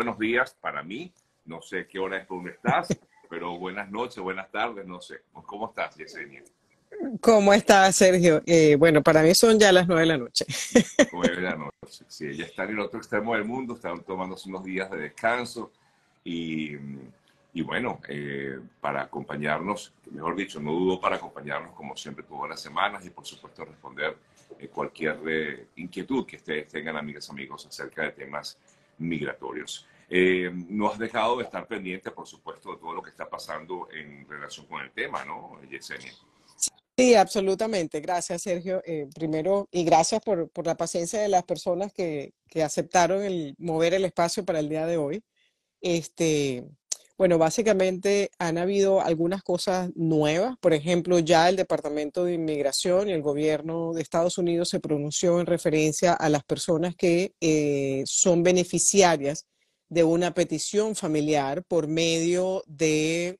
buenos días para mí. No sé qué hora es donde estás, pero buenas noches, buenas tardes, no sé. ¿Cómo estás, Yesenia? ¿Cómo estás, Sergio? Eh, bueno, para mí son ya las nueve de la noche. Nueve de la noche. Sí, ella está en el otro extremo del mundo, están tomándose unos días de descanso y, bueno, eh, para acompañarnos, mejor dicho, no dudo para acompañarnos como siempre todas las semanas y por supuesto responder eh, cualquier inquietud que ustedes tengan, amigas, amigos, acerca de temas migratorios. Eh, no has dejado de estar pendiente, por supuesto, de todo lo que está pasando en relación con el tema, ¿no, Yesenia? Sí, absolutamente. Gracias, Sergio. Eh, primero, y gracias por, la paciencia de las personas que, aceptaron mover el espacio para el día de hoy. Este, bueno, básicamente han habido algunas cosas nuevas. Por ejemplo, ya el Departamento de Inmigración y el gobierno de Estados Unidos se pronunció en referencia a las personas que eh, son beneficiarias de una petición familiar por medio de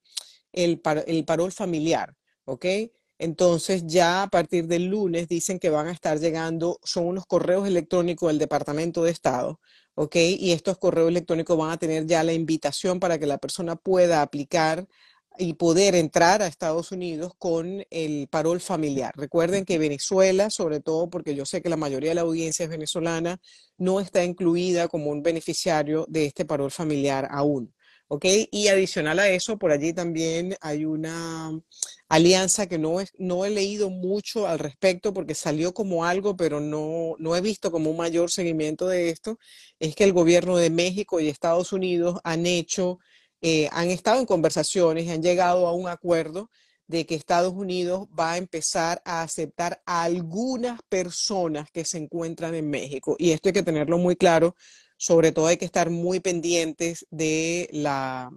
el, parol familiar, ¿ok? Entonces ya a partir del lunes dicen que van a estar llegando, son unos correos electrónicos del Departamento de Estado, ¿ok? Y estos correos electrónicos van a tener ya la invitación para que la persona pueda aplicar y poder entrar a Estados Unidos con el parol familiar. Recuerden que Venezuela, sobre todo porque yo sé que la mayoría de la audiencia es venezolana, no está incluida como un beneficiario de este parol familiar aún. ¿ok? Y adicional a eso, por allí también hay una alianza que no, no he leído mucho al respecto porque salió como algo, pero no, no he visto como un mayor seguimiento de esto, es que el gobierno de México y Estados Unidos han hecho eh, han estado en conversaciones y han llegado a un acuerdo de que Estados Unidos va a empezar a aceptar a algunas personas que se encuentran en México. Y esto hay que tenerlo muy claro, sobre todo hay que estar muy pendientes de la,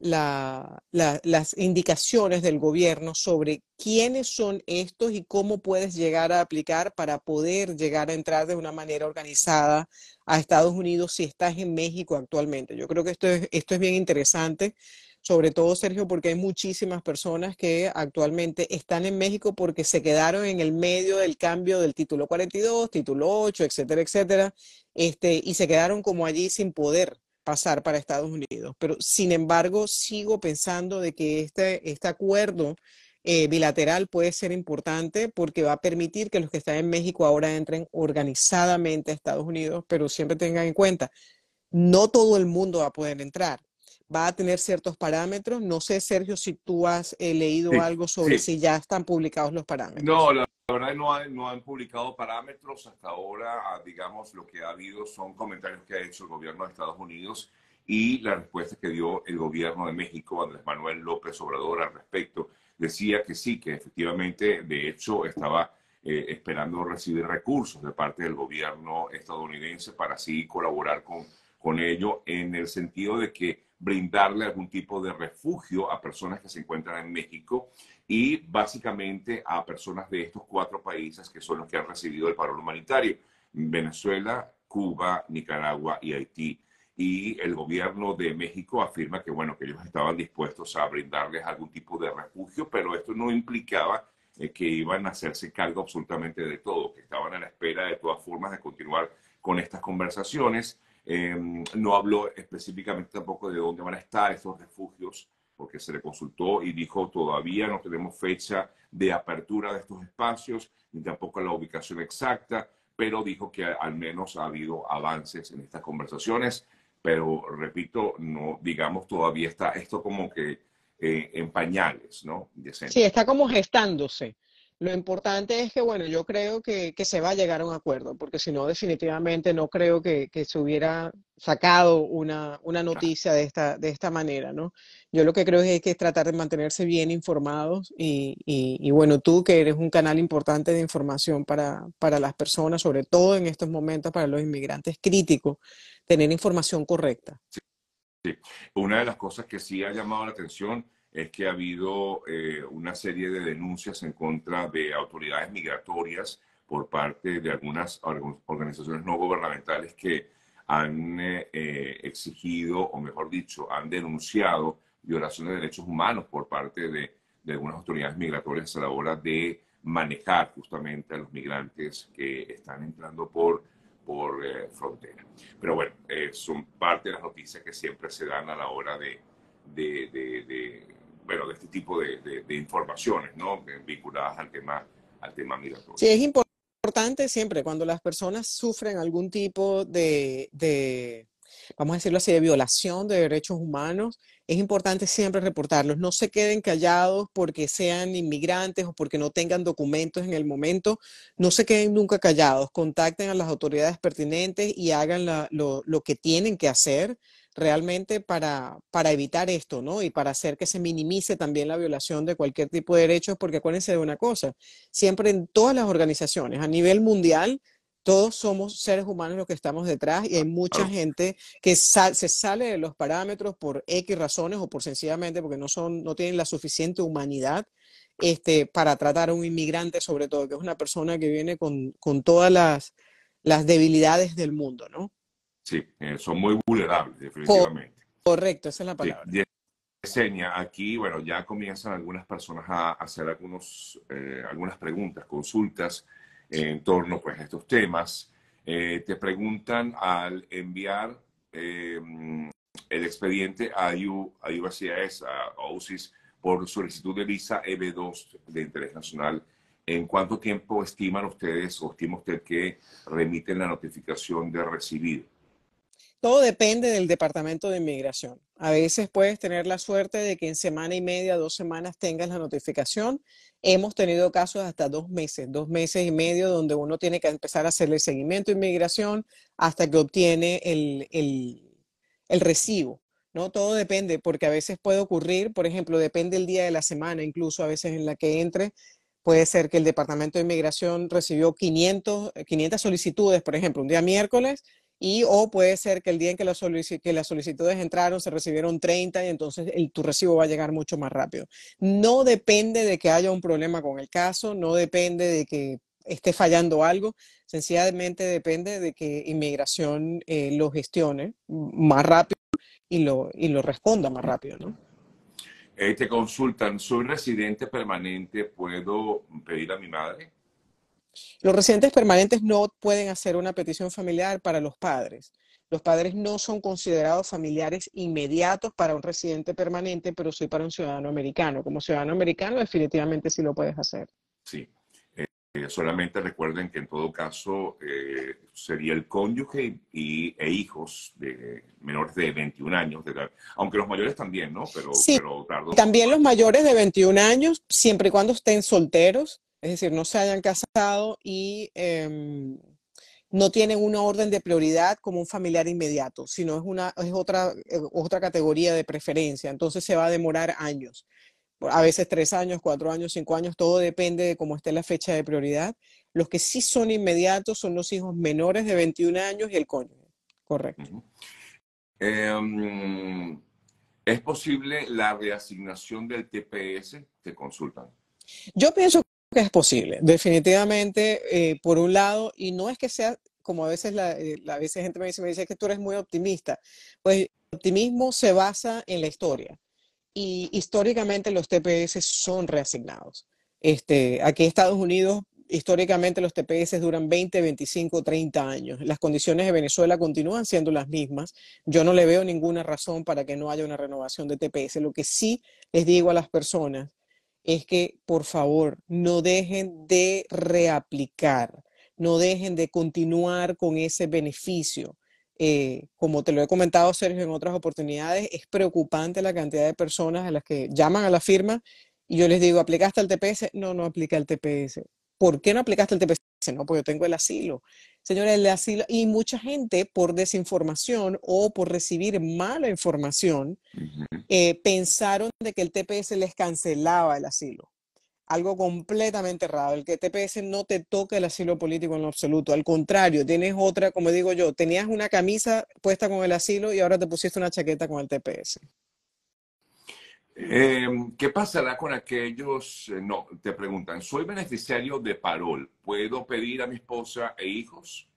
las indicaciones del gobierno sobre quiénes son estos y cómo puedes llegar a aplicar para poder llegar a entrar de una manera organizada a Estados Unidos si estás en México actualmente. Yo creo que esto es, esto es bien interesante, sobre todo Sergio, porque hay muchísimas personas que actualmente están en México porque se quedaron en el medio del cambio del título 42, título 8, etcétera, etcétera, este, y se quedaron como allí sin poder pasar para Estados Unidos. Pero, sin embargo, sigo pensando de que este, este acuerdo eh, bilateral puede ser importante porque va a permitir que los que están en México ahora entren organizadamente a Estados Unidos, pero siempre tengan en cuenta, no todo el mundo va a poder entrar va a tener ciertos parámetros. No sé, Sergio, si tú has eh, leído algo sobre si ya están publicados los parámetros. No, la, verdad no, no han publicado parámetros hasta ahora. Ah, digamos, lo que ha habido son comentarios que ha hecho el gobierno de Estados Unidos y la respuesta que dio el gobierno de México, Andrés Manuel López Obrador, al respecto. Decía que sí, que efectivamente, de hecho, estaba eh, esperando recibir recursos de parte del gobierno estadounidense para así colaborar con, con ello, en el sentido de que brindarle algún tipo de refugio a personas que se encuentran en México y básicamente a personas de estos cuatro países que son los que han recibido el paro humanitario, Venezuela, Cuba, Nicaragua y Haití. Y el gobierno de México afirma que, bueno, que ellos estaban dispuestos a brindarles algún tipo de refugio, pero esto no implicaba eh, que iban a hacerse cargo absolutamente de todo, que estaban a la espera de todas formas de continuar con estas conversaciones Em, no habló específicamente tampoco de dónde van a estar estos refugios, porque se le consultó y dijo todavía no tenemos fecha de apertura de estos espacios, ni tampoco la ubicación exacta, pero dijo que al menos ha habido avances en estas conversaciones, pero repito, no digamos todavía está esto como que eh, en pañales, ¿no? Sí, está como gestándose. Lo importante es que, bueno, yo creo que, se va a llegar a un acuerdo, porque si no, definitivamente no creo que, se hubiera sacado una, noticia de esta, de esta manera, ¿no? Yo lo que creo es que es tratar de mantenerse bien informados y, bueno, tú que eres un canal importante de información para, las personas, sobre todo en estos momentos para los inmigrantes, críticos, tener información correcta. sí. Una de las cosas que sí ha llamado la atención es que ha habido eh, una serie de denuncias en contra de autoridades migratorias por parte de algunas organizaciones no gubernamentales que han eh, eh, exigido, o mejor dicho, han denunciado violaciones de derechos humanos por parte de, algunas autoridades migratorias a la hora de manejar justamente a los migrantes que están entrando por, por frontera. Pero bueno, son parte de las noticias que siempre se dan a la hora de este tipo de, de, informaciones, ¿no? Vinculadas al tema, al tema migratorio. Sí, es importante siempre cuando las personas sufren algún tipo de, de vamos a decirlo así, de violación de derechos humanos, es importante siempre reportarlos. No se queden callados porque sean inmigrantes o porque no tengan documentos en el momento. No se queden nunca callados. Contacten a las autoridades pertinentes y hagan lo, lo, que tienen que hacer realmente para, para evitar esto, ¿no? Y para hacer que se minimice también la violación de cualquier tipo de derechos, porque acuérdense de una cosa, siempre en todas las organizaciones, a nivel mundial, todos somos seres humanos los que estamos detrás y hay mucha gente que se sale de los parámetros por X razones o por sencillamente porque no, son, no tienen la suficiente humanidad este, para tratar a un inmigrante, sobre todo, que es una persona que viene con, todas las debilidades del mundo, ¿no? Sí, eh, son muy vulnerables, definitivamente. Correcto, esa es la palabra. Sí, aquí, bueno, ya comienzan algunas personas a hacer algunos, eh, algunas preguntas, consultas en torno pues, a estos temas. Eh, te preguntan al enviar em, el expediente a, U, a UCIS, a OSIS, por solicitud de visa EB2 de interés nacional. ¿En cuánto tiempo estiman ustedes o estima usted que remiten la notificación de recibido? todo depende del departamento de inmigración. A veces puedes tener la suerte de que en semana y media, dos semanas tengas la notificación. Hemos tenido casos hasta dos meses, dos meses y medio, donde uno tiene que empezar a hacerle seguimiento a inmigración hasta que obtiene el, recibo. ¿no? Todo depende, porque a veces puede ocurrir, por ejemplo, depende el día de la semana, incluso a veces en la que entre, Puede ser que el Departamento de Inmigración recibió 500, 500 solicitudes, por ejemplo, un día miércoles y o puede ser que el día en que, las solicitudes entraron se recibieron 30 y entonces tu recibo va a llegar mucho más rápido. No depende de que haya un problema con el caso, no depende de que esté fallando algo, sencillamente depende de que inmigración eh, lo gestione más rápido y lo, lo responda más rápido, ¿no? este te consultan, soy residente permanente, ¿puedo pedir a mi madre? Los residentes permanentes no pueden hacer una petición familiar para los padres. Los padres no son considerados familiares inmediatos para un residente permanente, pero sí para un ciudadano americano. Como ciudadano americano, definitivamente sí lo puedes hacer. Sí. Eh, solamente recuerden que en todo caso eh, sería el cónyuge e hijos de menores de 21 años, aunque los mayores también, ¿no? sí, También los mayores de 21 años, siempre y cuando estén solteros, es decir, no se hayan casado y em, no tienen una orden de prioridad como un familiar inmediato, sino es, una, es otra, eh, otra categoría de preferencia, entonces se va a demorar años, a veces tres años, cuatro años, cinco años, todo depende de cómo esté la fecha de prioridad. Los que sí son inmediatos son los hijos menores de 21 años y el cónyuge, correcto. Em, ¿Es posible la reasignación del TPS? Te consultan. Yo pienso que es posible, definitivamente, eh, por un lado, y no es que sea como a veces la, eh, veces gente me dice, me dice que tú eres muy optimista. Pues el optimismo se basa en la historia y históricamente los TPS son reasignados. Este, aquí en Estados Unidos, históricamente los TPS duran 20, 25, 30 años. Las condiciones de Venezuela continúan siendo las mismas. Yo no le veo ninguna razón para que no haya una renovación de TPS. Lo que sí les digo a las personas es que, por favor, no dejen de reaplicar, no dejen de continuar con ese beneficio. Eh, como te lo he comentado, Sergio, en otras oportunidades, es preocupante la cantidad de personas a las que llaman a la firma y yo les digo, ¿aplicaste el TPS? No, no aplica el TPS. ¿Por qué no aplicaste el TPS? no, pues yo tengo el asilo. Señores, el asilo, y mucha gente por desinformación o por recibir mala información, eh, pensaron de que el TPS les cancelaba el asilo. Algo completamente errado. El que TPS no te toca el asilo político en lo absoluto. Al contrario, tienes otra, como digo yo, tenías una camisa puesta con el asilo y ahora te pusiste una chaqueta con el TPS. Em, ¿Qué pasará con aquellos? Eh, no, te preguntan, soy beneficiario de parol, ¿puedo pedir a mi esposa e hijos?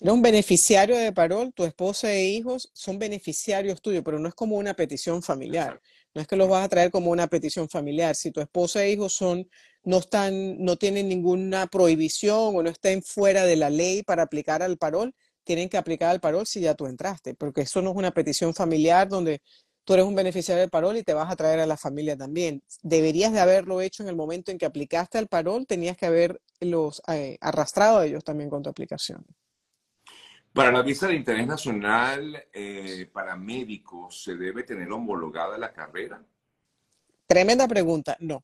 No, un beneficiario de parol, tu esposa e hijos son beneficiarios tuyos, pero no es como una petición familiar. No es que los vas a traer como una petición familiar. Si tu esposa e hijos son, no están, no tienen ninguna prohibición o no estén fuera de la ley para aplicar al parol, tienen que aplicar al parol si ya tú entraste, porque eso no es una petición familiar donde tú eres un beneficiario del parol y te vas a traer a la familia también. Deberías de haberlo hecho en el momento en que aplicaste al parol, tenías que haberlos eh, arrastrado a ellos también con tu aplicación. Para la visa de interés nacional eh, para médicos, ¿se debe tener homologada la carrera? Tremenda pregunta. No,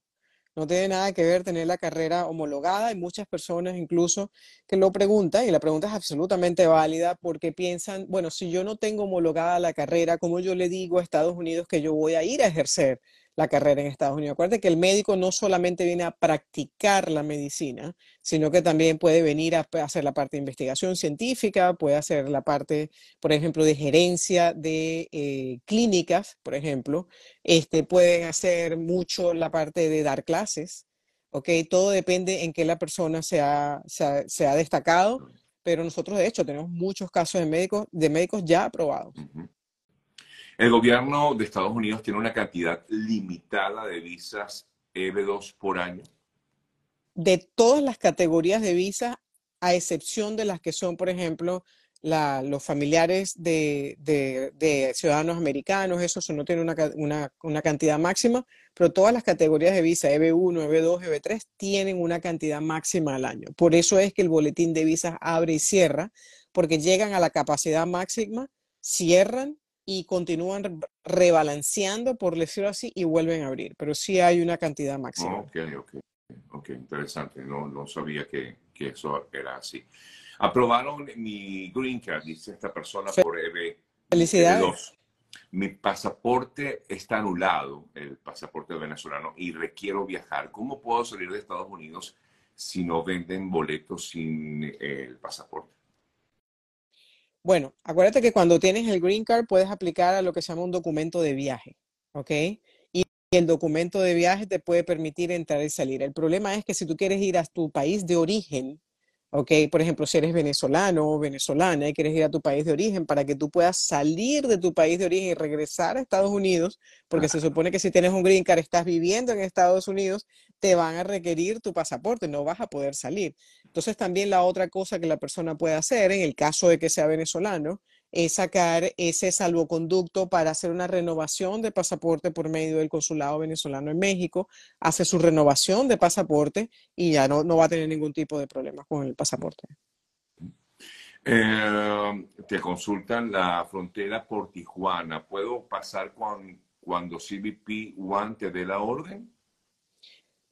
no tiene nada que ver tener la carrera homologada. Hay muchas personas incluso que lo preguntan y la pregunta es absolutamente válida porque piensan, bueno, si yo no tengo homologada la carrera, ¿cómo yo le digo a Estados Unidos que yo voy a ir a ejercer la carrera en Estados Unidos. Acuérdate que el médico no solamente viene a practicar la medicina, sino que también puede venir a pues, hacer la parte de investigación científica, puede hacer la parte, por ejemplo, de gerencia de eh, clínicas, por ejemplo, este, pueden hacer mucho la parte de dar clases, ¿ok? Todo depende en qué la persona se ha, se ha, destacado, pero nosotros de hecho tenemos muchos casos de médicos, de médicos ya aprobados. El gobierno de Estados Unidos tiene una cantidad limitada de visas EB2 por año. De todas las categorías de visas, a excepción de las que son, por ejemplo, los familiares de, ciudadanos americanos, eso, no tiene una, una, cantidad máxima, pero todas las categorías de visa, EB1, EB2, EB3, tienen una cantidad máxima al año. Por eso es que el boletín de visas abre y cierra, porque llegan a la capacidad máxima, cierran y continúan rebalanceando, por decirlo así, y vuelven a abrir, pero sí hay una cantidad máxima. ok, ok, interesante, no, no sabía que, eso era así. Aprobaron mi green card, dice esta persona por EB. Felicidades. E mi pasaporte está anulado, el pasaporte venezolano, y requiero viajar. ¿Cómo puedo salir de Estados Unidos si no venden boletos sin eh, el pasaporte? Bueno, acuérdate que cuando tienes el green card puedes aplicar a lo que se llama un documento de viaje, ¿ok? Y el documento de viaje te puede permitir entrar y salir. El problema es que si tú quieres ir a tu país de origen, ¿ok? Por ejemplo, si eres venezolano o venezolana y quieres ir a tu país de origen, para que tú puedas salir de tu país de origen y regresar a Estados Unidos, porque se supone que si tienes un green card, estás viviendo en Estados Unidos, te van a requerir tu pasaporte, no vas a poder salir. Entonces, también la otra cosa que la persona puede hacer, en el caso de que sea venezolano, es sacar ese salvoconducto para hacer una renovación de pasaporte por medio del consulado venezolano en México, hace su renovación de pasaporte y ya no, no va a tener ningún tipo de problema con el pasaporte. Eh, te consultan la frontera por Tijuana. ¿Puedo pasar con cuando CBP One te dé la orden?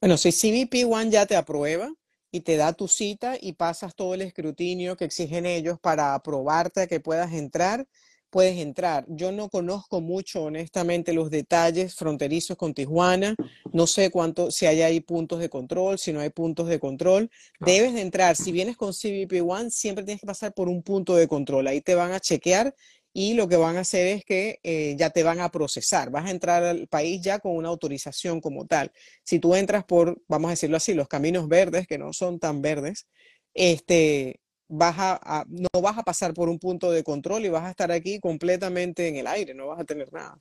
Bueno, si CBP One ya te aprueba, y te da tu cita y pasas todo el escrutinio que exigen ellos para aprobarte que puedas entrar, puedes entrar. Yo no conozco mucho, honestamente, los detalles fronterizos con Tijuana. No sé cuánto, si hay puntos de control, si no hay puntos de control. Debes de entrar. Si vienes con CBP One, siempre tienes que pasar por un punto de control. Ahí te van a chequear y lo que van a hacer es que eh, ya te van a procesar, vas a entrar al país ya con una autorización como tal. Si tú entras por, vamos a decirlo así, los caminos verdes, que no son tan verdes, este, vas a, no vas a pasar por un punto de control y vas a estar aquí completamente en el aire, no vas a tener nada.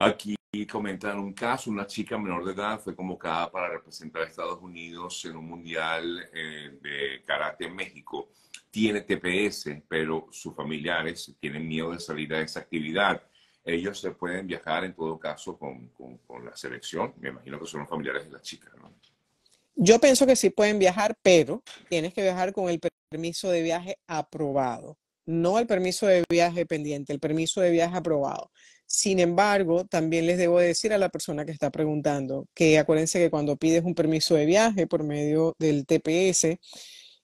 Aquí comentan un caso, una chica menor de edad fue convocada para representar a Estados Unidos en un mundial eh, de karate en México tiene TPS, pero sus familiares tienen miedo de salir a esa actividad. Ellos se pueden viajar en todo caso con, la selección. Me imagino que son los familiares de la chica, ¿no? Yo pienso que sí pueden viajar, pero tienes que viajar con el permiso de viaje aprobado, no el permiso de viaje pendiente, el permiso de viaje aprobado. Sin embargo, también les debo decir a la persona que está preguntando que acuérdense que cuando pides un permiso de viaje por medio del TPS,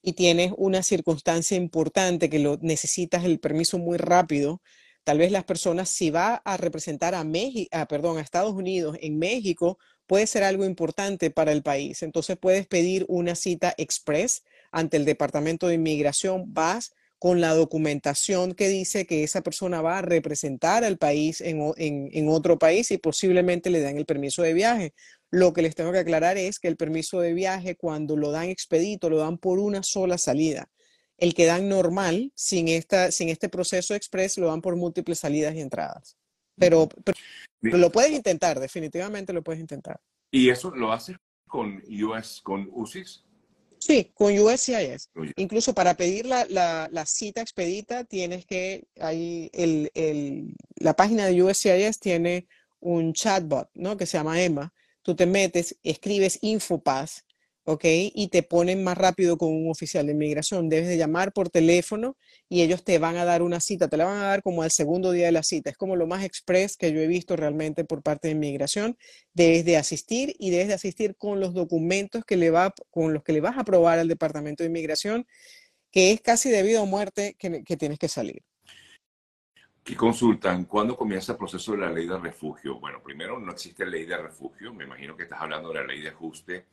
y tienes una circunstancia importante que lo necesitas el permiso muy rápido, tal vez las personas si va a representar a México, ah, perdón, a Estados Unidos en México, puede ser algo importante para el país. Entonces puedes pedir una cita express ante el Departamento de Inmigración, vas con la documentación que dice que esa persona va a representar al país en, en otro país y posiblemente le dan el permiso de viaje. Lo que les tengo que aclarar es que el permiso de viaje, cuando lo dan expedito, lo dan por una sola salida. El que dan normal, sin, esta, sin este proceso express, lo dan por múltiples salidas y entradas. Pero, lo puedes intentar, definitivamente lo puedes intentar. ¿Y eso lo haces con US, con Sí, con USCIS. Oh, Incluso para pedir la, cita expedita, tienes que, ahí la página de USCIS tiene un chatbot, ¿no? Que se llama Emma, tú te metes, escribes Infopass, ¿ok? Y te ponen más rápido con un oficial de inmigración. Debes de llamar por teléfono y ellos te van a dar una cita, te la van a dar como al segundo día de la cita. Es como lo más express que yo he visto realmente por parte de inmigración. Debes de asistir y debes de asistir con los documentos que le va, con los que le vas a aprobar al Departamento de Inmigración, que es casi debido a muerte que tienes que salir. ¿Qué consultan cuándo comienza el proceso de la ley de refugio. Bueno, primero no existe ley de refugio, me imagino que estás hablando de la ley de ajuste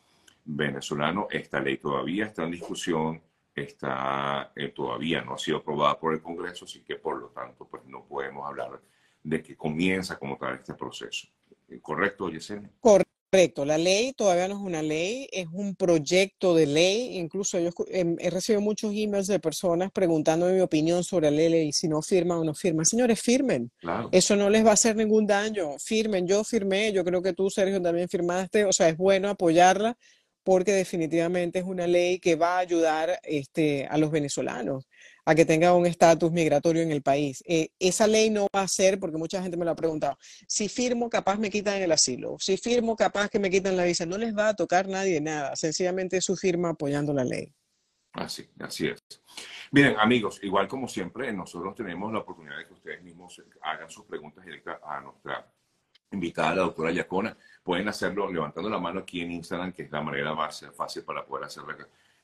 venezolano. Esta ley todavía está en discusión, está, eh, todavía no ha sido aprobada por el Congreso, así que por lo tanto pues no podemos hablar de que comienza como tal este proceso. ¿Correcto, Yesenia? Correcto. Correcto, la ley todavía no es una ley, es un proyecto de ley. Incluso yo em, he recibido muchos emails de personas preguntándome mi opinión sobre la ley y si no firma o no firma. Señores, firmen. Eso no les va a hacer ningún daño. Firmen, yo firmé, yo creo que tú, Sergio, también firmaste. O sea, es bueno apoyarla porque definitivamente es una ley que va a ayudar este, a los venezolanos a que tenga un estatus migratorio en el país. Eh, esa ley no va a ser, porque mucha gente me lo ha preguntado, si firmo capaz me quitan el asilo, si firmo capaz que me quitan la visa, no les va a tocar nadie nada, sencillamente su firma apoyando la ley. Así, así es. Miren, amigos, igual como siempre, nosotros tenemos la oportunidad de que ustedes mismos hagan sus preguntas directas a nuestra invitada, la doctora Yacona. Pueden hacerlo levantando la mano aquí en Instagram, que es la manera más fácil para poder hacer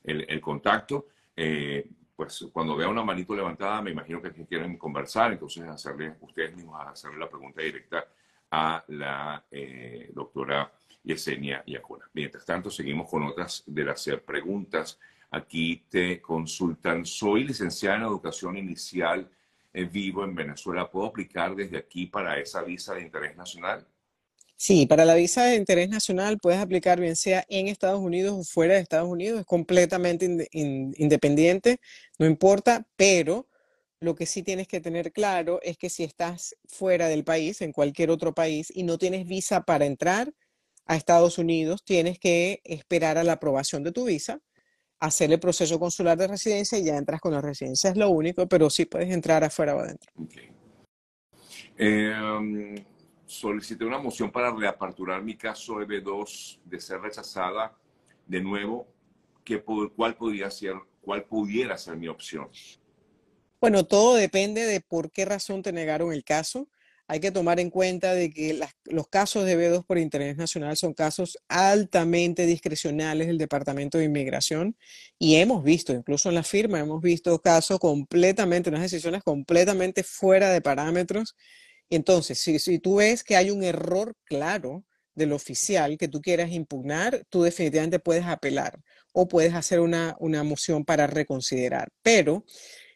el, contacto. Eh, pues, cuando vea una manito levantada, me imagino que quieren conversar, entonces hacerle ustedes mismos hacerle la pregunta directa a la eh, doctora Yesenia Yacona. Mientras tanto, seguimos con otras de las eh, preguntas. Aquí te consultan, soy licenciada en educación inicial eh, vivo en Venezuela, ¿puedo aplicar desde aquí para esa visa de interés nacional? Sí, para la visa de interés nacional puedes aplicar bien sea en Estados Unidos o fuera de Estados Unidos, es completamente independiente, no importa, pero lo que sí tienes que tener claro es que si estás fuera del país, en cualquier otro país, y no tienes visa para entrar a Estados Unidos, tienes que esperar a la aprobación de tu visa, hacer el proceso consular de residencia y ya entras con la residencia, es lo único, pero sí puedes entrar afuera o adentro. Em, solicité una moción para reaperturar mi caso EB2 de ser rechazada de nuevo, que, cuál, podría ser, cuál pudiera ser mi opción. Bueno, todo depende de por qué razón te negaron el caso. Hay que tomar en cuenta de que los casos de e B2 por interés nacional son casos altamente discrecionales del Departamento de Inmigración y hemos visto, incluso en la firma, hemos visto casos completamente, unas decisiones completamente fuera de parámetros entonces, si, tú ves que hay un error claro del oficial que tú quieras impugnar, tú definitivamente puedes apelar o puedes hacer una, moción para reconsiderar. Pero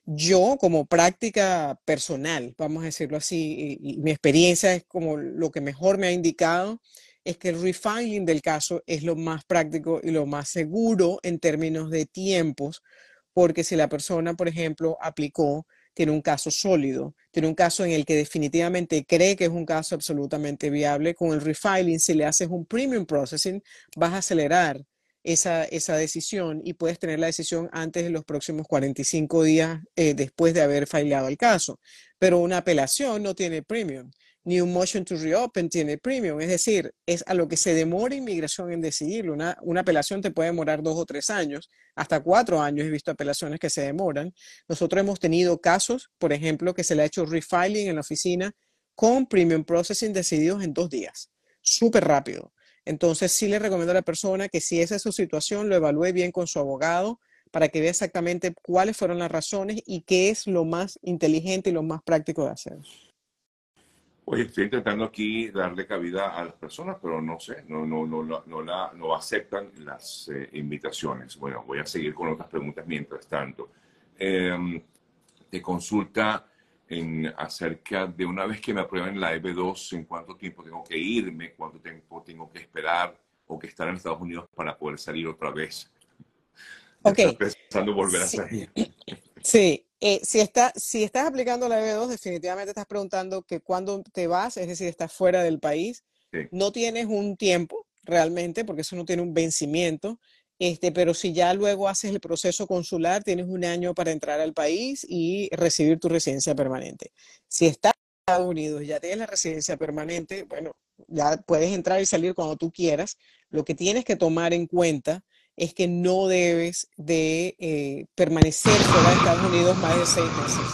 yo como práctica personal, vamos a decirlo así, y, mi experiencia es como lo que mejor me ha indicado, es que el refiling del caso es lo más práctico y lo más seguro en términos de tiempos, porque si la persona, por ejemplo, aplicó tiene un caso sólido, tiene un caso en el que definitivamente cree que es un caso absolutamente viable. Con el refiling, si le haces un premium processing, vas a acelerar esa, decisión y puedes tener la decisión antes de los próximos 45 días eh, después de haber fileado el caso. Pero una apelación no tiene premium. New Motion to Reopen tiene Premium, es decir, es a lo que se demora inmigración en decidirlo. Una, una, apelación te puede demorar dos o tres años, hasta cuatro años he visto apelaciones que se demoran. Nosotros hemos tenido casos, por ejemplo, que se le ha hecho refiling en la oficina con Premium Processing decididos en dos días, súper rápido. Entonces sí le recomiendo a la persona que si esa es su situación, lo evalúe bien con su abogado para que vea exactamente cuáles fueron las razones y qué es lo más inteligente y lo más práctico de hacer. Oye, estoy intentando aquí darle cabida a las personas, pero no sé, no, no, no, no, la, no aceptan las eh, invitaciones. Bueno, voy a seguir con otras preguntas mientras tanto. te em, consulta en, acerca de una vez que me aprueben la EB2, en cuánto tiempo tengo que irme, cuánto tiempo tengo que esperar o que estar en Estados Unidos para poder salir otra vez. Ok. Estoy pensando volver a salir. Sí, eh, si, está, estás aplicando la EB2, definitivamente estás preguntando que cuando te vas, es decir, estás fuera del país, no tienes un tiempo realmente, porque eso no tiene un vencimiento, este, pero si ya luego haces el proceso consular, tienes un año para entrar al país y recibir tu residencia permanente. Si estás en Estados Unidos ya tienes la residencia permanente, bueno, ya puedes entrar y salir cuando tú quieras. Lo que tienes que tomar en cuenta es que no debes de eh, permanecer fuera en Estados Unidos más de seis meses.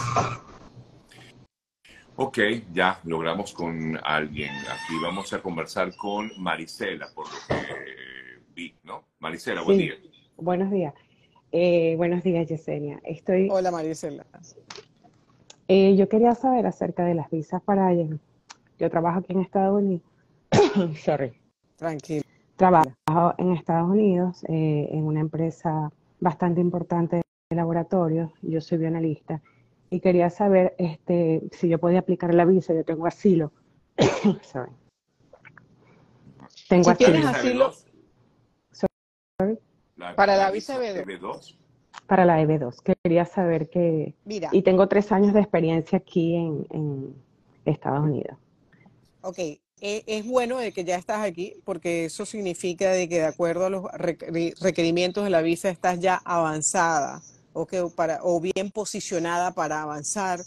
Ok, ya logramos con alguien. Aquí vamos a conversar con Marisela, por lo que vi, ¿no? Marisela, buen día. Buenos días. Eh, buenos días, Yesenia. Estoy... Hola, Marisela. Eh, yo quería saber acerca de las visas para... Yo trabajo aquí en Estados Unidos. Sorry. Tranquilo. Trabajo en Estados Unidos eh, en una empresa bastante importante de laboratorios. Yo soy bioanalista y quería saber este, si yo podía aplicar la visa. Yo tengo asilo. Tengo tienes asilo. para la, visa EB2. Para la EB2. Quería saber que. Mira. Y tengo tres años de experiencia aquí en, en Estados Unidos. Ok, e, es bueno de que ya estás aquí, porque eso significa de que de acuerdo a los requerimientos de la visa estás ya avanzada o, que para, o bien posicionada para avanzar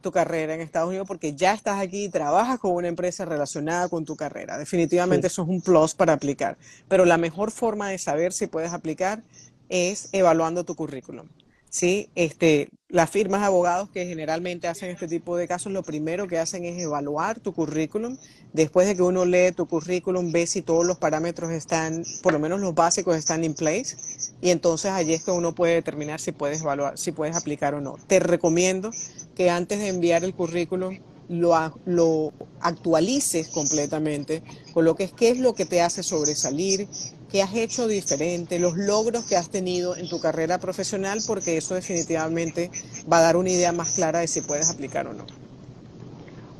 tu carrera en Estados Unidos, porque ya estás aquí y trabajas con una empresa relacionada con tu carrera. Definitivamente eso es un plus para aplicar. Pero la mejor forma de saber si puedes aplicar es evaluando tu currículum. ¿sí? Este, las firmas de abogados que generalmente hacen este tipo de casos, lo primero que hacen es evaluar tu currículum. Después de que uno lee tu currículum, ve si todos los parámetros están, por lo menos los básicos están in place, y entonces allí es que uno puede determinar si puedes evaluar, si puedes aplicar o no. Te recomiendo que antes de enviar el currículum lo, lo actualices completamente, coloques qué es lo que te hace sobresalir, qué has hecho diferente, los logros que has tenido en tu carrera profesional, porque eso definitivamente va a dar una idea más clara de si puedes aplicar o no.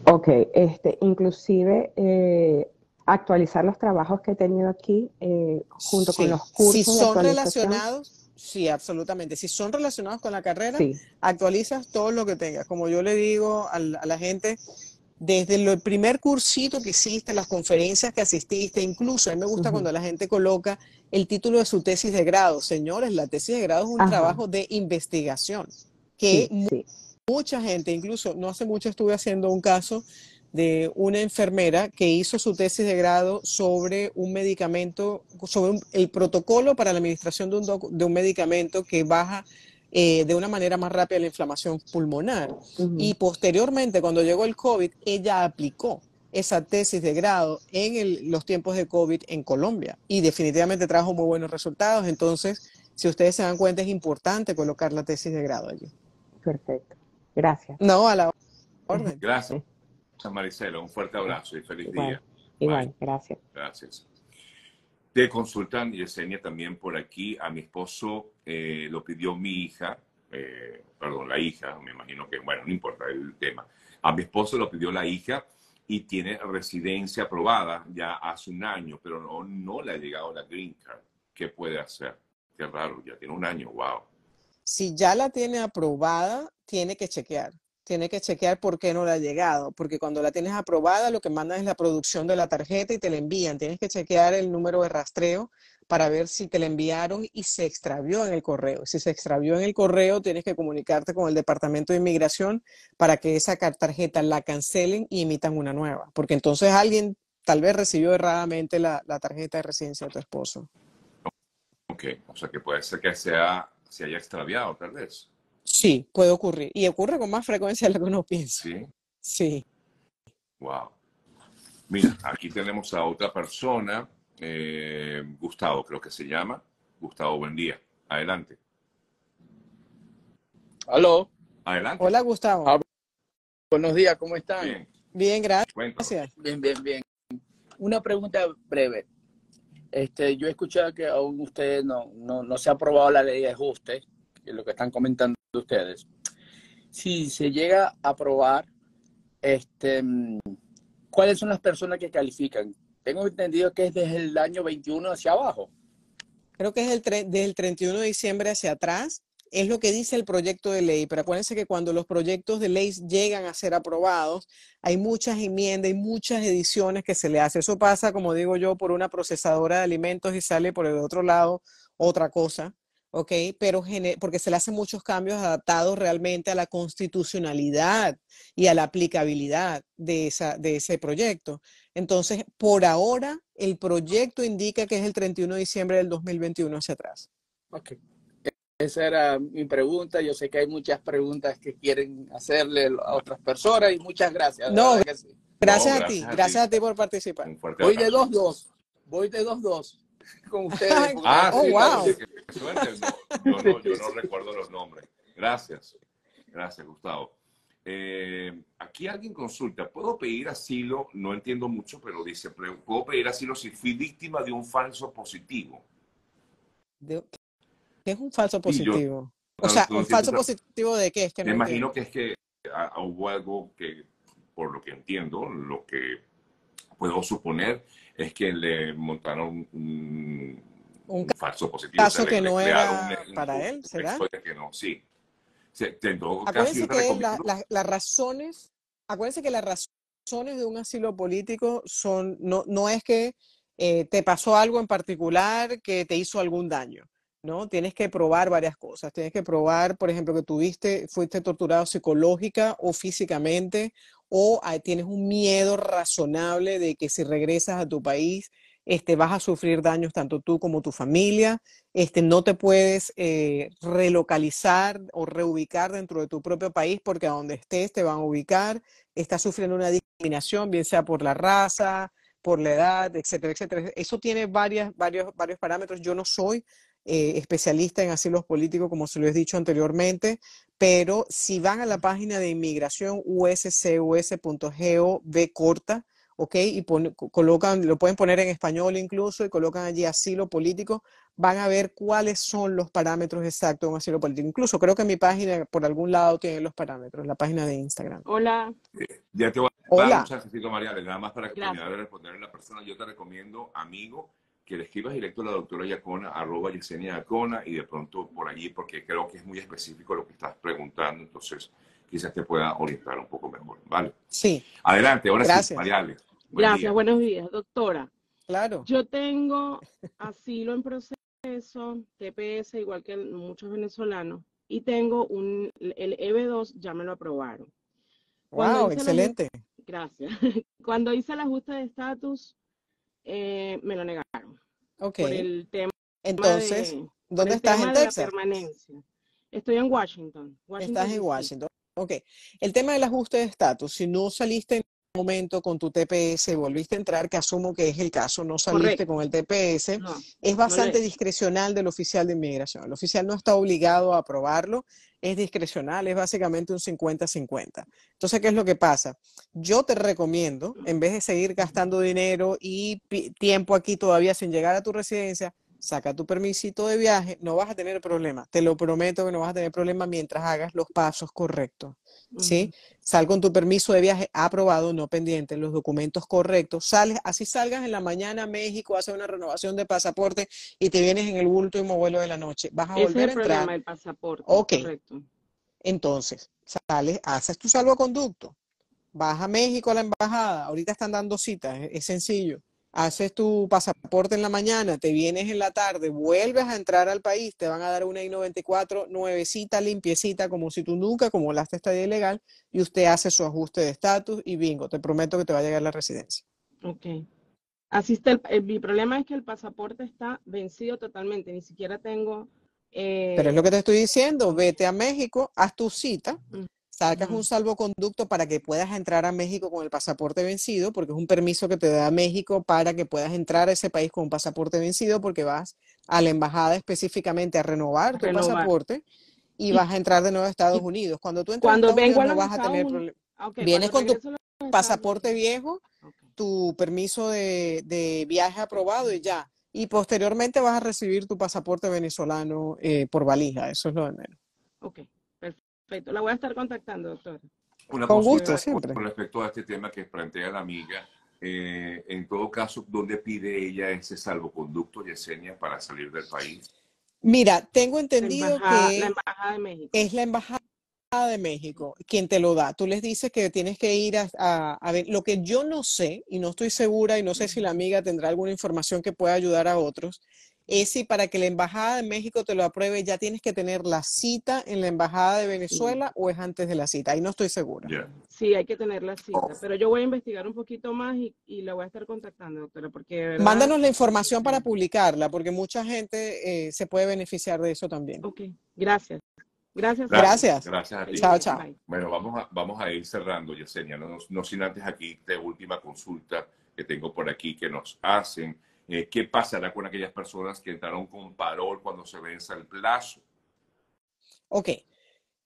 Ok, este, inclusive eh, actualizar los trabajos que he tenido aquí eh, junto con los cursos. Si son relacionados, sí, absolutamente. Si son relacionados con la carrera, actualizas todo lo que tengas. Como yo le digo a la gente, desde el primer cursito que hiciste, las conferencias que asististe, incluso a mí me gusta cuando la gente coloca el título de su tesis de grado. Señores, la tesis de grado es un trabajo de investigación que mucha gente, incluso no hace mucho estuve haciendo un caso de una enfermera que hizo su tesis de grado sobre un medicamento, sobre el protocolo para la administración de un, de un medicamento que baja eh, de una manera más rápida la inflamación pulmonar. Y posteriormente, cuando llegó el COVID, ella aplicó esa tesis de grado en los tiempos de COVID en Colombia y definitivamente trajo muy buenos resultados. Entonces, si ustedes se dan cuenta, es importante colocar la tesis de grado allí. Perfecto. Gracias. No, a la orden. Gracias. San Maricelo, un fuerte abrazo y feliz día. Igual, gracias. Gracias. Te consultan, Yesenia, también por aquí. A mi esposo eh, lo pidió mi hija, eh, perdón, la hija, me imagino que, bueno, no importa el tema. A mi esposo lo pidió la hija y tiene residencia aprobada ya hace un año, pero no, no le ha llegado la green card. ¿Qué puede hacer? Qué raro, ya tiene un año, wow. Si ya la tiene aprobada, tiene que chequear tiene que chequear por qué no le ha llegado, porque cuando la tienes aprobada, lo que mandan es la producción de la tarjeta y te la envían. Tienes que chequear el número de rastreo para ver si te la enviaron y se extravió en el correo. Si se extravió en el correo, tienes que comunicarte con el Departamento de Inmigración para que esa tarjeta la cancelen y emitan una nueva, porque entonces alguien tal vez recibió erradamente la, tarjeta de residencia de tu esposo. Ok, o sea que puede ser que sea, se haya extraviado, tal vez. Sí, puede ocurrir. Y ocurre con más frecuencia de lo que uno piensa. Sí. Sí. Wow. Mira, aquí tenemos a otra persona, eh, Gustavo, creo que se llama. Gustavo, buen día. Adelante. Aló. Adelante. Hola, Gustavo. Ah, buenos días, ¿cómo están? Bien, bien gracias. Bien, bien, bien. Una pregunta breve. Este, yo he escuchado que aún ustedes no, no se ha aprobado la ley de ajuste, que es lo que están comentando ustedes. Si se llega a aprobar, este, ¿cuáles son las personas que califican? Tengo entendido que es desde el año 21 hacia abajo. Creo que es el desde el 31 de diciembre hacia atrás. Es lo que dice el proyecto de ley, pero acuérdense que cuando los proyectos de ley llegan a ser aprobados, hay muchas enmiendas y muchas ediciones que se le hace. Eso pasa, como digo yo, por una procesadora de alimentos y sale por el otro lado otra cosa. ¿ok? Pero porque se le hacen muchos cambios adaptados realmente a la constitucionalidad y a la aplicabilidad de, esa, de ese proyecto. Entonces, por ahora, el proyecto indica que es el 31 de diciembre del 2021 hacia atrás. Ok. E-, esa era mi pregunta. Yo sé que hay muchas preguntas que quieren hacerle a otras personas y muchas gracias. No, gracias, a ti. Gracias a ti por participar. Voy de 2-2. Voy de 2-2. con ustedes. Ah, oh, yo, no, recuerdo los nombres. Gracias. Gracias, Gustavo. Eh, aquí alguien consulta, ¿puedo pedir asilo? No entiendo mucho, pero dice, ¿puedo pedir asilo si fui víctima de un falso positivo? ¿Qué es un falso positivo? o sea, ¿un falso positivo de qué? Es me imagino que es que ah, hubo algo que, por lo que entiendo, lo que puedo suponer es que le montaron un, falso positivo. que, no era para él, ¿será? Que no, sí. acuérdense que las razones, acuérdense que las razones de un asilo político son, no, no es que eh, te pasó algo en particular que te hizo algún daño. ¿no? Tienes que probar varias cosas. Tienes que probar, por ejemplo, que tuviste, fuiste torturado psicológica o físicamente, o ah, tienes un miedo razonable de que si regresas a tu país, este, vas a sufrir daños tanto tú como tu familia, este, no te puedes eh, relocalizar o reubicar dentro de tu propio país porque a donde estés te van a ubicar, estás sufriendo una discriminación, bien sea por la raza, por la edad, etcétera, etcétera. Eso tiene varias, varios, varios parámetros. Yo no soy eh, especialista en asilos políticos, como se lo he dicho anteriormente, pero si van a la página de inmigración uscus.gov corta, ¿ok? Y colocan, lo pueden poner en español incluso y colocan allí asilo político, van a ver cuáles son los parámetros exactos de un asilo político. Incluso creo que mi página por algún lado tiene los parámetros, la página de Instagram. Hola. Eh, Hola. nada más para que responder a la persona. Yo te recomiendo, amigo, que le escribas directo a la doctora Yacona, arroba Yesenia Yacona, y de pronto por allí, porque creo que es muy específico lo que estás preguntando, entonces quizás te pueda orientar un poco mejor, ¿vale? Sí. Adelante, ahora sí, María Gracias, buenos días, doctora. Claro. Yo tengo asilo en proceso, TPS, igual que muchos venezolanos, y tengo un, el EB2, ya me lo aprobaron. wow, excelente. gracias. Cuando hice el ajuste de estatus, eh, me lo negaron. Ok. el tema Entonces, ¿dónde estás en Texas? Estoy en Washington. estás en Washington. Ok. El tema del ajuste de estatus, si no saliste en momento con tu TPS volviste a entrar, que asumo que es el caso, no saliste con el TPS, es bastante discrecional del oficial de inmigración. El oficial no está obligado a aprobarlo, es discrecional, es básicamente un 50-50. Entonces, ¿qué es lo que pasa? Yo te recomiendo, en vez de seguir gastando dinero y tiempo aquí todavía sin llegar a tu residencia, saca tu permisito de viaje, no vas a tener problema, te lo prometo que no vas a tener problema mientras hagas los pasos correctos. ¿sí? Sal con tu permiso de viaje aprobado, no pendiente, los documentos correctos. Sales, así salgas en la mañana a México, haces una renovación de pasaporte y te vienes en el último vuelo de la noche. Vas a volver el a entrar. Problema, el pasaporte. Ok. Entonces, sales, haces tu salvoconducto, vas a México a la embajada. Ahorita están dando citas, es sencillo haces tu pasaporte en la mañana, te vienes en la tarde, vuelves a entrar al país, te van a dar una I-94 nuevecita, limpiecita, como si tú nunca acumulaste de ilegal y usted hace su ajuste de estatus y bingo, te prometo que te va a llegar la residencia. Ok. Así está, el, eh, mi problema es que el pasaporte está vencido totalmente, ni siquiera tengo... Eh, Pero es lo que te estoy diciendo, vete a México, haz tu cita, sacas un salvoconducto para que puedas entrar a México con el pasaporte vencido, porque es un permiso que te da México para que puedas entrar a ese país con un pasaporte vencido, porque vas a la embajada específicamente a renovar tu pasaporte y, vas a entrar de nuevo a Estados Unidos. Cuando tú entras no vas a tener problemas. Ah, Vienes con tu pasaporte viejo, tu permiso de, viaje aprobado y ya. Y posteriormente vas a recibir tu pasaporte venezolano eh, por valija, eso es lo de menos. Perfecto, la voy a estar contactando, doctor. Con gusto, siempre. Con respecto a este tema que plantea la amiga, eh, en todo caso, ¿dónde pide ella ese salvoconducto, Yesenia, para salir del país? Mira, tengo entendido que la embajada de México. es la embajada de México quien te lo da. Tú les dices que tienes que ir a, ver. Lo que yo no sé, y no estoy segura, y no sé si la amiga tendrá alguna información que pueda ayudar a otros, es para que la Embajada de México te lo apruebe, ya tienes que tener la cita en la Embajada de Venezuela o es antes de la cita. Ahí no estoy segura. Sí, hay que tener la cita, oh. pero yo voy a investigar un poquito más y, y la voy a estar contactando, doctora, porque... Mándanos la información para publicarla, porque mucha gente eh, se puede beneficiar de eso también. Ok, gracias. Gracias. Gracias. a Chao, chao. Bueno, vamos a, vamos a ir cerrando, Yesenia, no, no sin antes aquí de última consulta que tengo por aquí que nos hacen. Eh, ¿Qué pasará con aquellas personas que entraron con parol cuando se venza el plazo? Ok,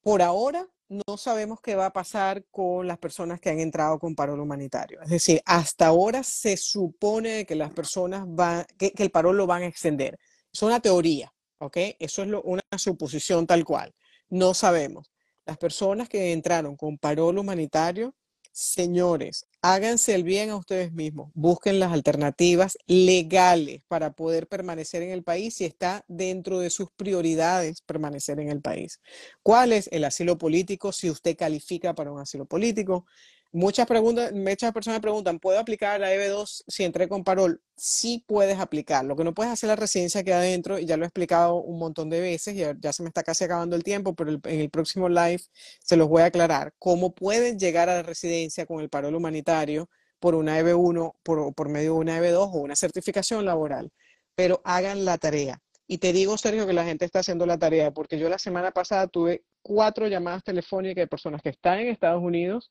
por ahora no sabemos qué va a pasar con las personas que han entrado con parol humanitario. Es decir, hasta ahora se supone que las personas van, que, que el parol lo van a extender. Es una teoría, ¿ok? Eso es una suposición tal cual. No sabemos. Las personas que entraron con parol humanitario Señores, háganse el bien a ustedes mismos, busquen las alternativas legales para poder permanecer en el país si está dentro de sus prioridades permanecer en el país. ¿Cuál es el asilo político si usted califica para un asilo político? Muchas, preguntas, muchas personas preguntan, ¿puedo aplicar la EB2 si entré con parol? Sí puedes aplicar. Lo que no puedes hacer la residencia que adentro, y ya lo he explicado un montón de veces, ya, ya se me está casi acabando el tiempo, pero en el próximo live se los voy a aclarar. ¿Cómo pueden llegar a la residencia con el parol humanitario por una EB1, por, por medio de una EB2 o una certificación laboral? Pero hagan la tarea. Y te digo, Sergio, que la gente está haciendo la tarea, porque yo la semana pasada tuve cuatro llamadas telefónicas de personas que están en Estados Unidos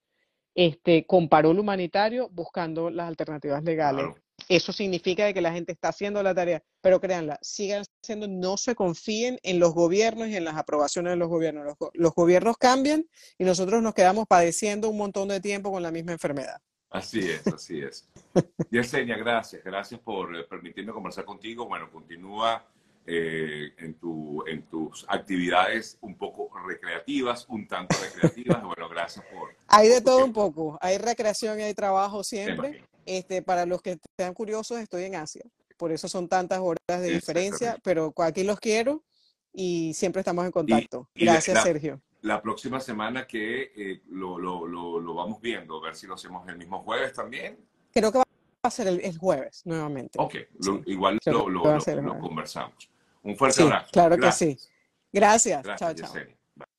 este, con parol humanitario buscando las alternativas legales. Eso significa que la gente está haciendo la tarea, pero créanla, sigan haciendo, no se confíen en los gobiernos y en las aprobaciones de los gobiernos. Los, gobiernos cambian y nosotros nos quedamos padeciendo un montón de tiempo con la misma enfermedad. Así es, así es. Yesenia, gracias, gracias por eh, permitirme conversar contigo. Bueno, continúa eh, en, tu, en tus actividades un poco recreativas, un tanto recreativas. bueno, gracias por... Hay de todo un poco, hay recreación y hay trabajo siempre. Este, para los que sean curiosos, estoy en Asia, por eso son tantas horas de diferencia, pero aquí los quiero y siempre estamos en contacto. gracias, Sergio. La próxima semana que eh, lo, lo, lo, vamos viendo, a ver si lo hacemos el mismo jueves también. Creo que va a ser el, jueves nuevamente. Ok, igual lo, lo conversamos. Un fuerte sí, abrazo. Claro que sí. Gracias. Gracias chao, chao.